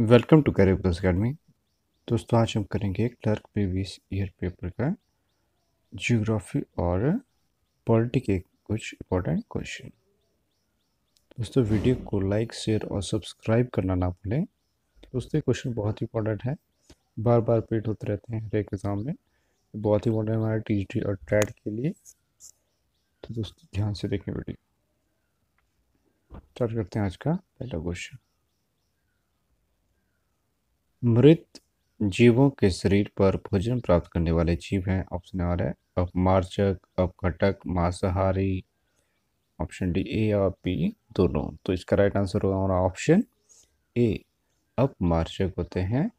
welcome to career plus academy दोस्तों आज हम करेंगे क्लर्क प्रीवियस ईयर पेपर का जियोग्राफी और पॉलिटी के कुछ इंपॉर्टेंट क्वेश्चन दोस्तों वीडियो को लाइक शेयर और सब्सक्राइब करना ना भूलें दोस्तों ये क्वेश्चन बहुत इंपॉर्टेंट है बार बार पेट होते रहते हैं हर एक एग्ज़ाम में बहुत इंपॉर्टेंट हमारे टी और ट्रैड के लिए तो दोस्तों ध्यान से देखें वीडियो स्टार्ट करते हैं आज का पहला क्वेश्चन मृत जीवों के शरीर पर भोजन प्राप्त करने वाले जीव हैं ऑप्शन आर है अपमार्चक अपघटक मांसाहारी ऑप्शन डी ए और बी दोनों तो इसका राइट आंसर होगा हमारा ऑप्शन ए अपमार्चक होते हैं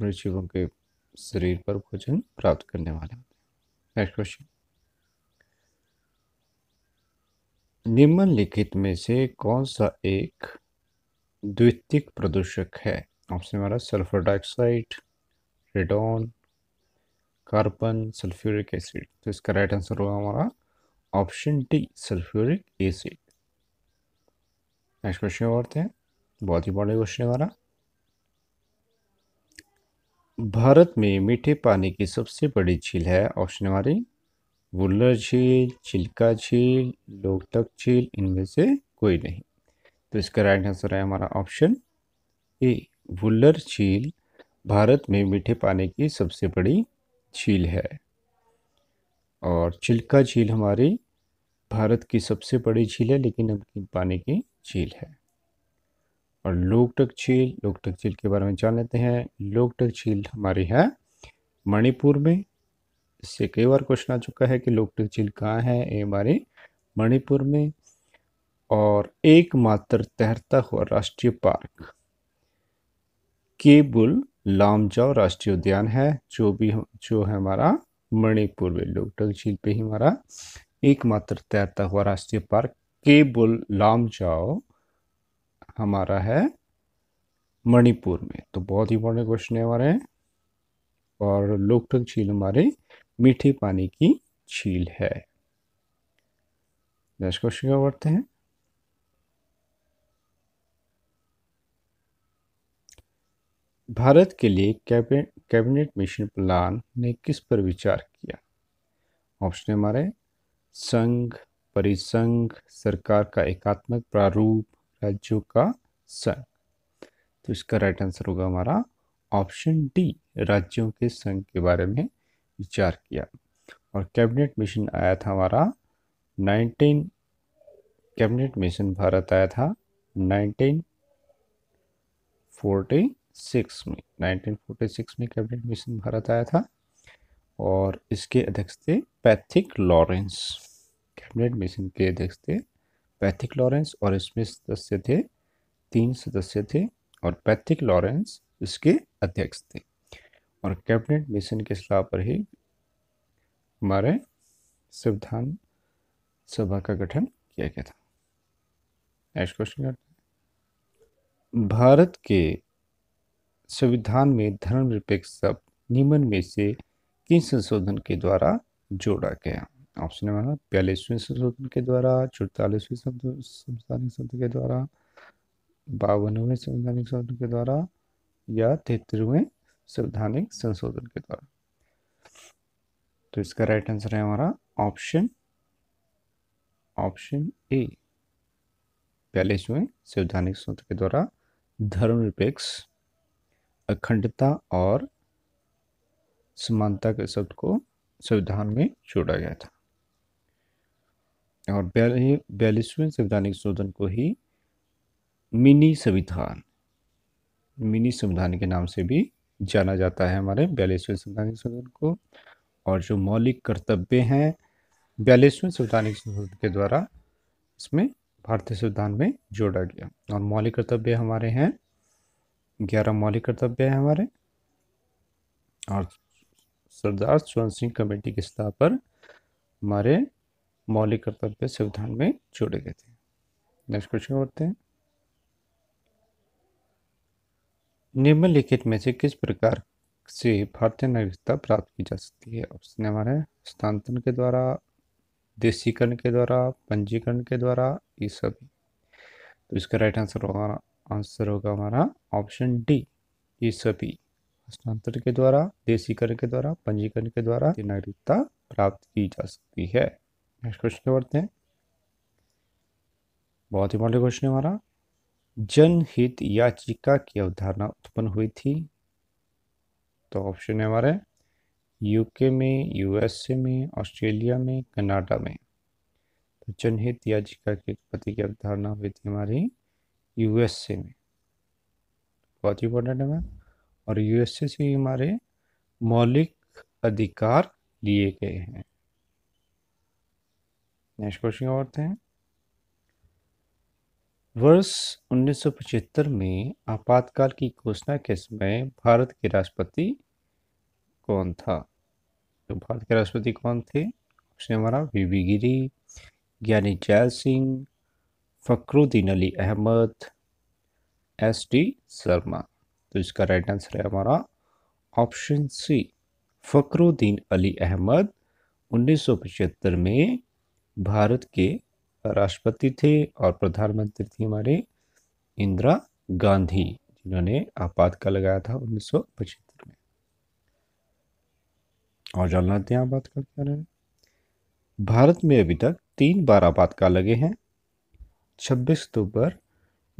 मृत जीवों के शरीर पर भोजन प्राप्त करने वाले नेक्स्ट क्वेश्चन निम्नलिखित में से कौन सा एक द्वितीय प्रदूषक है ऑप्शन हमारा sulphur dioxide radon carbon sulphuric acid तो इसका राइट आंसर होगा हमारा option D sulphuric acid next question बढ़ते हैं बहुत ही बड़े क्वेश्चन हमारा भारत में मीठे पानी की सबसे बड़ी झील है ऑप्शन हमारी वुल्लर झील चिल्का झील लोकटक झील इनमें से कोई नहीं तो इसका राइट आंसर है हमारा ऑप्शन ए वुल्लर झील भारत में मीठे पानी की सबसे बड़ी झील है और चिल्का झील हमारी भारत की सबसे बड़ी झील है लेकिन नमकीन पानी की झील है और लोकटक झील लोकटक झील के बारे में जान लेते हैं लोकटक झील हमारी है मणिपुर में इससे कई बार क्वेश्चन आ चुका है कि लोकटक झील कहाँ है ये हमारी मणिपुर में और एकमात्र तैरता हुआ राष्ट्रीय पार्क केबुल लामजाओ राष्ट्रीय उद्यान है जो भी जो है हमारा मणिपुर में लोकटक झील पे ही हमारा एकमात्र तैरता हुआ राष्ट्रीय पार्क केबुल लामजाओ हमारा है मणिपुर में तो बहुत इंपॉर्टेंट क्वेश्चन है हमारे और लोकटक झील हमारे मीठे पानी की झील है नेक्स्ट क्वेश्चन क्या बढ़ते हैं भारत के लिए कैबिनेट मिशन प्लान ने किस पर विचार किया ऑप्शन हमारे संघ परिसंघ सरकार का एकात्मक प्रारूप राज्यों का संघ तो इसका राइट आंसर होगा हमारा ऑप्शन डी राज्यों के संघ के बारे में विचार किया और कैबिनेट मिशन आया था हमारा 19 कैबिनेट मिशन भारत आया था 1940 सिक्स में 1946 में कैबिनेट मिशन भारत आया था और इसके अध्यक्ष थे पैथिक लॉरेंस कैबिनेट मिशन के अध्यक्ष थे पैथिक लॉरेंस और इसमें सदस्य थे तीन सदस्य थे और पैथिक लॉरेंस इसके अध्यक्ष थे और कैबिनेट मिशन के सलाह पर ही हमारे संविधान सभा का गठन किया गया था नेक्स्ट क्वेश्चन भारत के संविधान में धर्मनिरपेक्ष शब्द नियमन में से किन संशोधन के द्वारा जोड़ा गया ऑप्शन नंबर बयालीसवें संशोधन के द्वारा चौतालीसवें संवैधानिक शब्द के द्वारा बावनवें संवैधानिक शब्द के द्वारा या तेतरवें संवैधानिक संशोधन के द्वारा तो इसका राइट आंसर है हमारा ऑप्शन ऑप्शन ए बयालीसवें संवैधानिक संशोधन के द्वारा धर्मनिरपेक्ष अखंडता और समानता के शब्द को संविधान में जोड़ा गया था और बयालीसवें संवैधानिक शोधन को ही मिनी संविधान मिनी संविधान के नाम से भी जाना जाता है हमारे बयालीसवें संवैधानिक शोधन को और जो मौलिक कर्तव्य हैं बयालीसवें संवैधानिक संशोधन के द्वारा इसमें भारतीय संविधान में जोड़ा गया और मौलिक कर्तव्य हमारे हैं ग्यारह मौलिक कर्तव्य हैं हमारे और सरदार स्वर्ण सिंह कमेटी के सतह पर हमारे मौलिक कर्तव्य संविधान में जोड़े गए थे नेक्स्ट क्वेश्चन करते हैं निम्नलिखित में से किस प्रकार से भारतीय नागरिकता प्राप्त की जा सकती है ऑप्शन हमारे हस्तांतरण के द्वारा देशीकरण के द्वारा पंजीकरण के द्वारा ये सभी तो इसका राइट आंसर होगा आंसर होगा हमारा ऑप्शन डी ये सभी हस्तांतर के द्वारा देशीकरण के द्वारा पंजीकरण के द्वारा नागरिकता प्राप्त की जा सकती है नेक्स्ट क्वेश्चन बढ़ते हैं बहुत इंपॉर्टेंट क्वेश्चन है हमारा जनहित याचिका की अवधारणा उत्पन्न हुई थी तो ऑप्शन है हमारे यूके में यूएसए में ऑस्ट्रेलिया में कनाडा में तो जनहित याचिका की उत्पत्ति की अवधारणा हुई थी हमारी यूएसए में बहुत ही इंपॉर्टेंट है मैम और यूएसए से हमारे मौलिक अधिकार लिए गए हैं नेक्स्ट क्वेश्चन औरते हैं वर्ष उन्नीस में आपातकाल की घोषणा के समय भारत के राष्ट्रपति कौन था तो भारत के राष्ट्रपति कौन थे उसने हमारा we V Giri Giani Zail Singh Fakhruddin Ali Ahmed S D Sharma तो इसका राइट आंसर है हमारा ऑप्शन सी फ़खरुद्दीन अली अहमद 1975 में भारत के राष्ट्रपति थे और प्रधानमंत्री थे हमारे इंदिरा गांधी जिन्होंने आपातकाल लगाया था 1975 में और जानना थे आपातकाल क्या रहे भारत में अभी तक तीन बार आपातकाल लगे हैं 26 अक्टूबर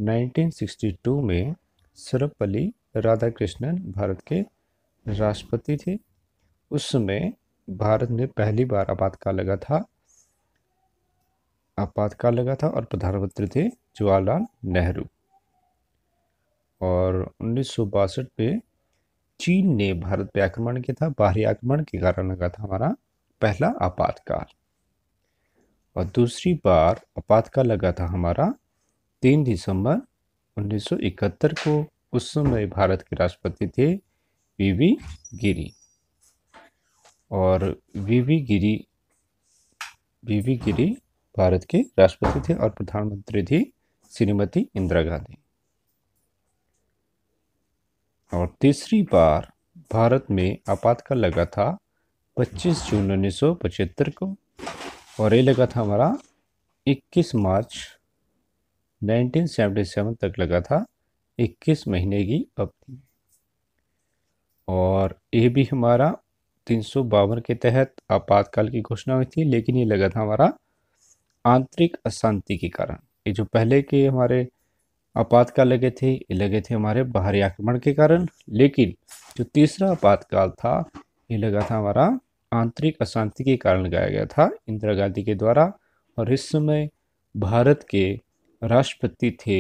1962 में सर्वपल्ली राधाकृष्णन भारत के राष्ट्रपति थे उस समय भारत में पहली बार आपातकाल लगा था आपातकाल लगा था और प्रधानमंत्री थे जवाहरलाल नेहरू और उन्नीस में चीन ने भारत पर आक्रमण किया था बाहरी आक्रमण के कारण लगा था हमारा पहला आपातकाल और दूसरी बार आपातकाल लगा था हमारा तीन दिसंबर 1971 को उस समय भारत के राष्ट्रपति थे वीवी गिरी और वीवी गिरी वीवी गिरी भारत के राष्ट्रपति थे और प्रधानमंत्री थी श्रीमती इंदिरा गांधी और तीसरी बार भारत में आपातकाल लगा था 25 जून 1975 को और ये लगा था हमारा 21 मार्च 1977 तक लगा था 21 महीने की अवधि और ये भी हमारा तीन के तहत आपातकाल की घोषणा हुई थी लेकिन ये लगा था हमारा आंतरिक अशांति के कारण ये जो पहले के हमारे आपातकाल लगे थे ये लगे थे हमारे बाहरी आक्रमण के कारण लेकिन जो तीसरा आपातकाल था ये लगा था हमारा आंतरिक अशांति के कारण गाया गया था इंदिरा गांधी के द्वारा और इस समय भारत के राष्ट्रपति थे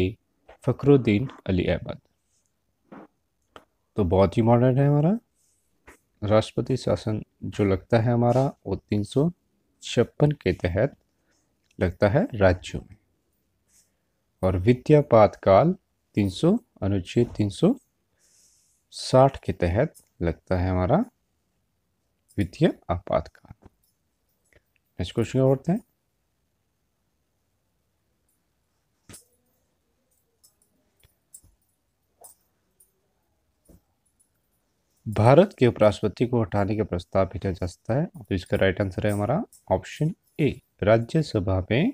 फखरुद्दीन अली अहमद तो बहुत ही मॉडर्न है हमारा राष्ट्रपति शासन जो लगता है हमारा वो तीन सौ छप्पन के तहत लगता है राज्यों में और विद्यापात काल तीन सौ अनुच्छेद तीन सौ साठ के तहत लगता है हमारा वित्तीय आपातकाल नेक्स्ट क्वेश्चन क्या ओर हैं भारत के उपराष्ट्रपति को हटाने का प्रस्ताव भेजा जा सकता है तो इसका राइट आंसर है हमारा ऑप्शन ए राज्यसभा में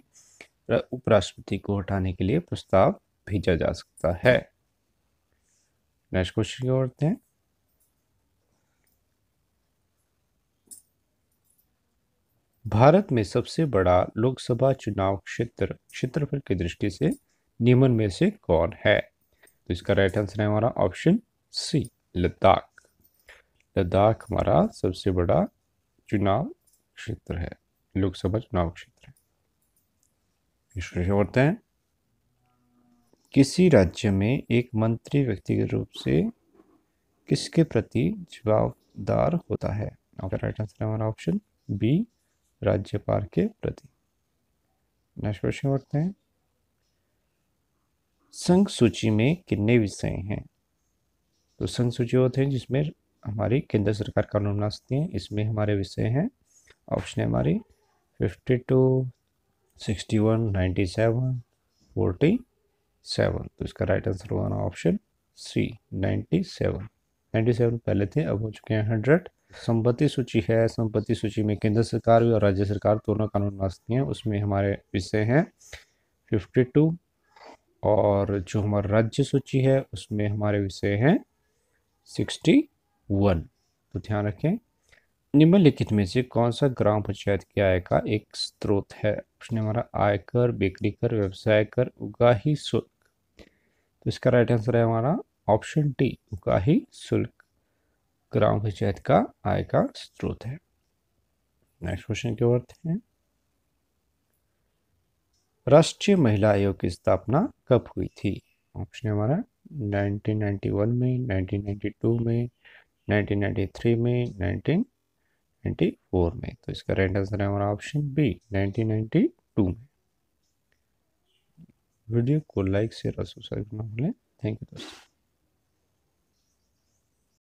उपराष्ट्रपति को हटाने के लिए प्रस्ताव भेजा जा सकता है नेक्स्ट क्वेश्चन की ओर हैं भारत में सबसे बड़ा लोकसभा चुनाव क्षेत्र क्षेत्रफल की दृष्टि से निम्न में से कौन है तो इसका राइट आंसर है हमारा ऑप्शन सी लद्दाख लद्दाख हमारा सबसे बड़ा चुनाव क्षेत्र है लोकसभा चुनाव क्षेत्र है होते हैं किसी राज्य में एक मंत्री व्यक्तिगत रूप से किसके प्रति जवाबदार होता है राइट आंसर हमारा ऑप्शन बी राज्यपाल के प्रति नेक्स्ट क्वेश्चन बढ़ते हैं संघ सूची में कितने विषय हैं तो संघ सूची होते हैं जिसमें हमारी केंद्र सरकार कानून बनाती है इसमें हमारे विषय हैं ऑप्शन है हमारी fifty two sixty one ninety seven forty seven तो इसका राइट आंसर होगा option C ninety seven ninety seven पहले थे अब हो चुके हैं हंड्रेड संपत्ति सूची है संपत्ति सूची में केंद्र सरकार भी और राज्य सरकार दोनों कानून नाचती हैं उसमें हमारे विषय हैं फिफ्टी टू और जो हमारा राज्य सूची है उसमें हमारे विषय हैं सिक्सटी वन तो ध्यान रखें निम्नलिखित में से कौन सा ग्राम पंचायत की आय का एक स्रोत है उसने हमारा आयकर बिक्री कर व्यवसाय कर उगाही शुल्क तो इसका राइट आंसर है हमारा ऑप्शन डी उगाही शुल्क ग्राम पंचायत का आय का स्रोत है नेक्स्ट क्वेश्चन के अर्थ है राष्ट्रीय महिला आयोग की स्थापना कब हुई थी ऑप्शन हमारा 1991 में 1992 में 1993 में 1994 में तो इसका राइट आंसर है हमारा ऑप्शन बी 1992 में वीडियो को लाइक शेयर और सब्सक्राइब करना भूलें थैंक यू दोस्तों